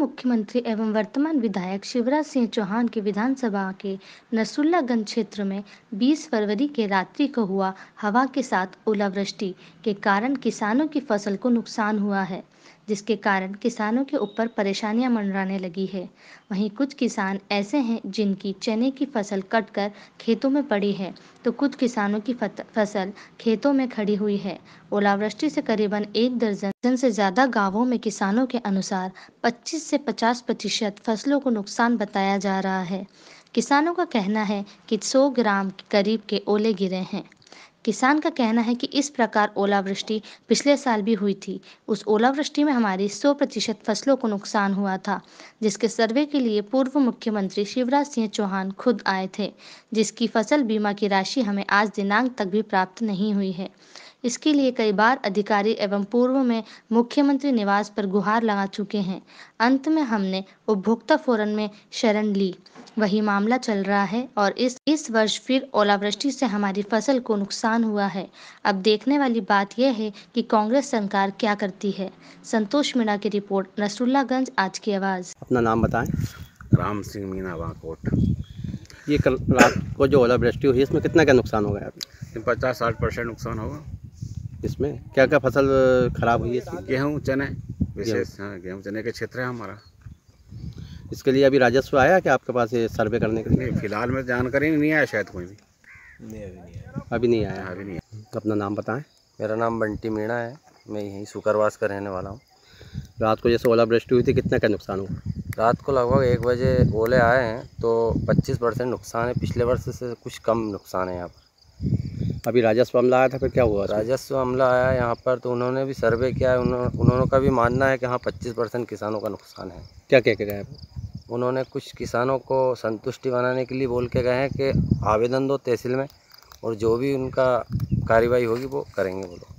मुख्यमंत्री एवं वर्तमान विधायक शिवराज सिंह चौहान के विधानसभा के नसुल्लागंज क्षेत्र में 20 फरवरी के रात्रि को हुआ हवा के साथ ओलावृष्टि के कारण किसानों की फसल को नुकसान हुआ है जिसके कारण किसानों के ऊपर परेशानियां मंडराने लगी है वहीं कुछ किसान ऐसे हैं जिनकी चने की फसल कटकर खेतों में पड़ी है तो कुछ किसानों की फसल खेतों में खड़ी हुई है ओलावृष्टि से करीबन एक दर्जन दर्जन से ज़्यादा गांवों में किसानों के अनुसार 25 से 50 प्रतिशत फसलों को नुकसान बताया जा रहा है किसानों का कहना है कि 100 ग्राम करीब के ओले गिरे हैं किसान का कहना है कि इस प्रकार ओलावृष्टि पिछले साल भी हुई थी उस ओलावृष्टि में हमारी 100 प्रतिशत फसलों को नुकसान हुआ था जिसके सर्वे के लिए पूर्व मुख्यमंत्री शिवराज सिंह चौहान खुद आए थे जिसकी फसल बीमा की राशि हमें आज दिनांक तक भी प्राप्त नहीं हुई है इसके लिए कई बार अधिकारी एवं पूर्व में मुख्यमंत्री निवास पर गुहार लगा चुके हैं अंत में हमने उपभोक्ता फोरम में शरण ली वही मामला चल रहा है और इस इस वर्ष फिर ओलावृष्टि से हमारी फसल को नुकसान हुआ है अब देखने वाली बात यह है कि कांग्रेस सरकार क्या करती है संतोष मीणा की रिपोर्ट नसरुल्लागंज आज की आवाज़ अपना नाम बताएं राम सिंह मीना वाकोट ये कल रात को जो ओलावृष्टि हुई इसमें कितना क्या नुकसान हो गया पचास साठ परसेंट नुकसान होगा इसमें क्या क्या फसल खराब हुई है गेहूँ चने विशेष हाँ गेहूँ चने के क्षेत्र है हमारा इसके लिए अभी राजस्व आया कि आपके पास ये सर्वे करने के लिए फिलहाल में जानकारी नहीं आया शायद कोई भी नहीं अभी नहीं आया अभी नहीं आया अभी नहीं आया तो अपना नाम बताएं मेरा नाम बंटी मीणा है मैं यहीं सुकरवास का रहने वाला हूँ रात को जैसे ओला ब्रष्टि हुई थी कितना का नुकसान हुआ रात को लगभग एक बजे ओले आए हैं तो पच्चीस परसेंट नुकसान है पिछले वर्ष से कुछ कम नुकसान है यहाँ पर अभी राजस्व हमला आया था फिर क्या हुआ राजस्व हमला आया यहाँ पर तो उन्होंने भी सर्वे किया है उन्होंने उन्होंने का भी मानना है कि हाँ पच्चीस परसेंट किसानों का नुकसान है क्या कह के गए उन्होंने कुछ किसानों को संतुष्टि बनाने के लिए बोल के गए हैं कि आवेदन दो तहसील में और जो भी उनका कार्रवाई होगी वो करेंगे वो लोग